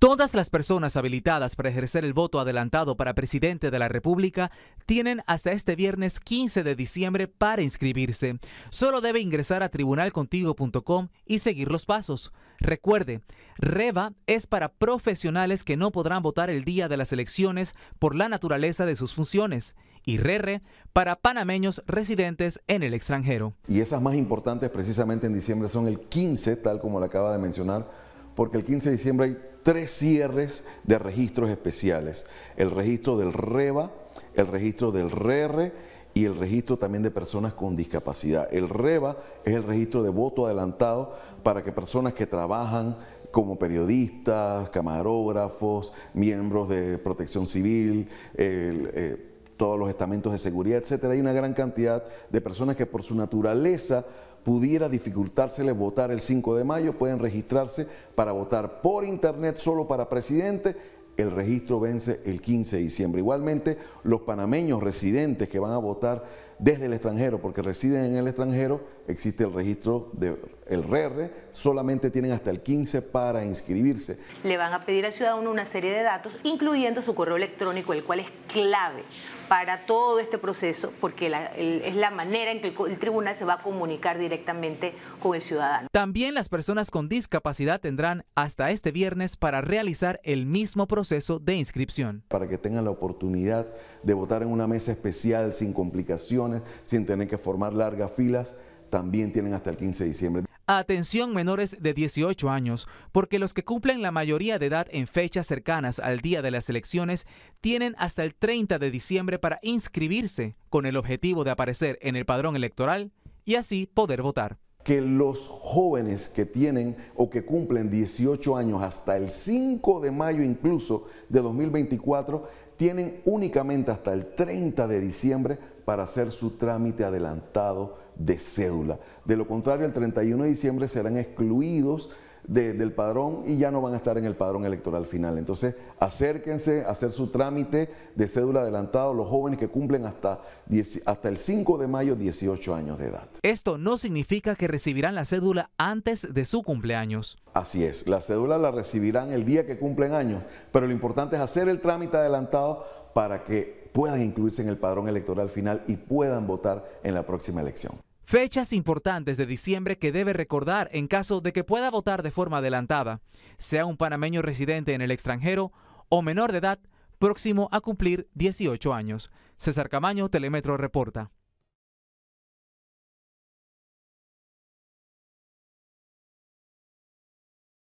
Todas las personas habilitadas para ejercer el voto adelantado para presidente de la República tienen hasta este viernes 15 de diciembre para inscribirse. Solo debe ingresar a tribunalcontigo.com y seguir los pasos. Recuerde, REVA es para profesionales que no podrán votar el día de las elecciones por la naturaleza de sus funciones y RERE para panameños residentes en el extranjero. Y esas más importantes precisamente en diciembre son el 15, tal como lo acaba de mencionar porque el 15 de diciembre hay tres cierres de registros especiales. El registro del REBA, el registro del RR y el registro también de personas con discapacidad. El REBA es el registro de voto adelantado para que personas que trabajan como periodistas, camarógrafos, miembros de protección civil, eh, todos los estamentos de seguridad, etcétera. Hay una gran cantidad de personas que por su naturaleza pudiera dificultárseles votar el 5 de mayo, pueden registrarse para votar por internet solo para presidente. El registro vence el 15 de diciembre. Igualmente, los panameños residentes que van a votar desde el extranjero, porque residen en el extranjero, existe el registro del el RR, solamente tienen hasta el 15 para inscribirse. Le van a pedir al ciudadano una serie de datos, incluyendo su correo electrónico, el cual es clave para todo este proceso, porque es la manera en que el, el tribunal se va a comunicar directamente con el ciudadano. También las personas con discapacidad tendrán hasta este viernes para realizar el mismo proceso de inscripción. Para que tengan la oportunidad de votar en una mesa especial sin complicaciones sin tener que formar largas filas, también tienen hasta el 15 de diciembre. Atención menores de 18 años, porque los que cumplen la mayoría de edad en fechas cercanas al día de las elecciones tienen hasta el 30 de diciembre para inscribirse con el objetivo de aparecer en el padrón electoral y así poder votar que los jóvenes que tienen o que cumplen 18 años hasta el 5 de mayo incluso de 2024 tienen únicamente hasta el 30 de diciembre para hacer su trámite adelantado de cédula. De lo contrario, el 31 de diciembre serán excluidos del padrón y ya no van a estar en el padrón electoral final. Entonces, acérquense a hacer su trámite de cédula adelantado los jóvenes que cumplen hasta, hasta el 5 de mayo 18 años de edad. Esto no significa que recibirán la cédula antes de su cumpleaños. Así es, la cédula la recibirán el día que cumplen años, pero lo importante es hacer el trámite adelantado para que puedan incluirse en el padrón electoral final y puedan votar en la próxima elección. Fechas importantes de diciembre que debe recordar en caso de que pueda votar de forma adelantada, sea un panameño residente en el extranjero o menor de edad próximo a cumplir 18 años. César Camaño, Telemetro Reporta.